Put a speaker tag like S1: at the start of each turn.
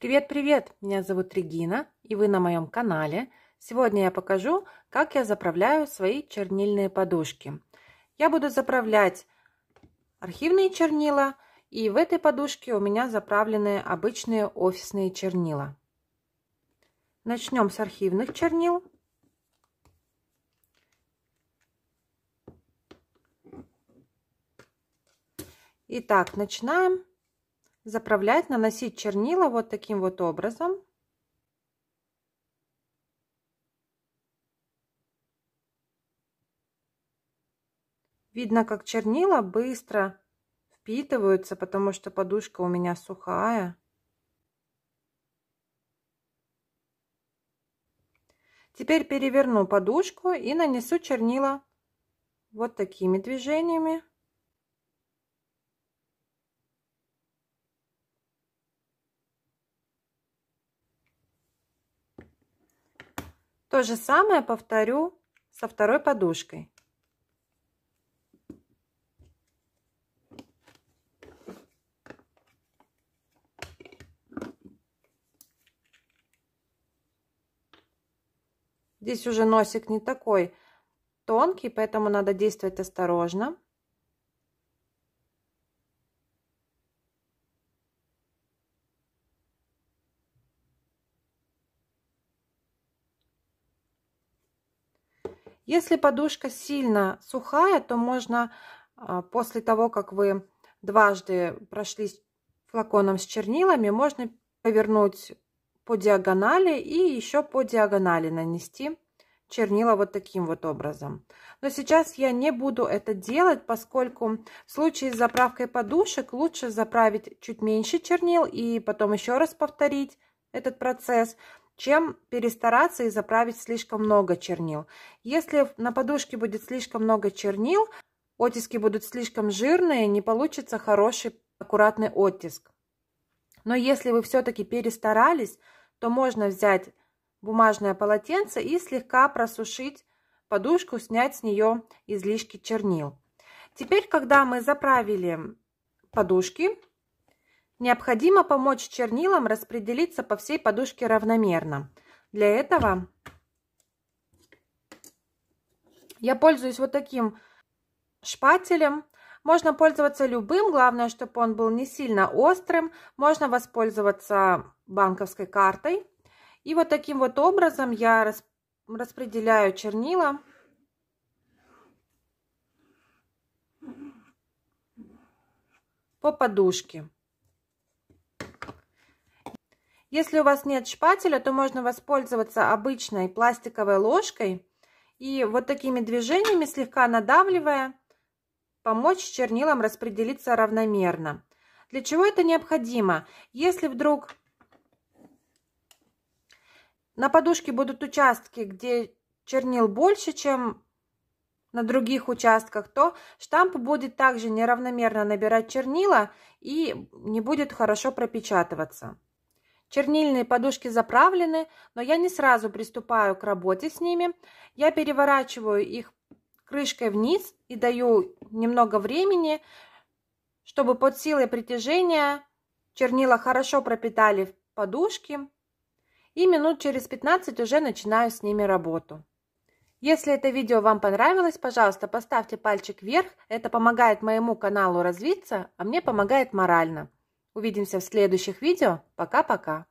S1: Привет-привет! Меня зовут Регина, и вы на моем канале. Сегодня я покажу, как я заправляю свои чернильные подушки. Я буду заправлять архивные чернила, и в этой подушке у меня заправлены обычные офисные чернила. Начнем с архивных чернил. Итак, начинаем заправлять, наносить чернила вот таким вот образом. Видно, как чернила быстро впитываются, потому что подушка у меня сухая. Теперь переверну подушку и нанесу чернила вот такими движениями. То же самое повторю со второй подушкой. Здесь уже носик не такой тонкий, поэтому надо действовать осторожно. Если подушка сильно сухая, то можно а, после того, как вы дважды прошлись флаконом с чернилами, можно повернуть по диагонали и еще по диагонали нанести чернила вот таким вот образом. Но сейчас я не буду это делать, поскольку в случае с заправкой подушек лучше заправить чуть меньше чернил и потом еще раз повторить этот процесс чем перестараться и заправить слишком много чернил. Если на подушке будет слишком много чернил, оттиски будут слишком жирные, не получится хороший аккуратный оттиск. Но если вы все-таки перестарались, то можно взять бумажное полотенце и слегка просушить подушку, снять с нее излишки чернил. Теперь, когда мы заправили подушки, Необходимо помочь чернилам распределиться по всей подушке равномерно. Для этого я пользуюсь вот таким шпателем. Можно пользоваться любым, главное, чтобы он был не сильно острым. Можно воспользоваться банковской картой. И вот таким вот образом я распределяю чернила. по подушке. Если у вас нет шпателя, то можно воспользоваться обычной пластиковой ложкой и вот такими движениями, слегка надавливая, помочь чернилам распределиться равномерно. Для чего это необходимо? Если вдруг на подушке будут участки, где чернил больше, чем на других участках, то штамп будет также неравномерно набирать чернила и не будет хорошо пропечатываться. Чернильные подушки заправлены, но я не сразу приступаю к работе с ними. Я переворачиваю их крышкой вниз и даю немного времени, чтобы под силой притяжения чернила хорошо пропитали подушки. И минут через 15 уже начинаю с ними работу. Если это видео вам понравилось, пожалуйста, поставьте пальчик вверх. Это помогает моему каналу развиться, а мне помогает морально. Увидимся в следующих видео. Пока-пока!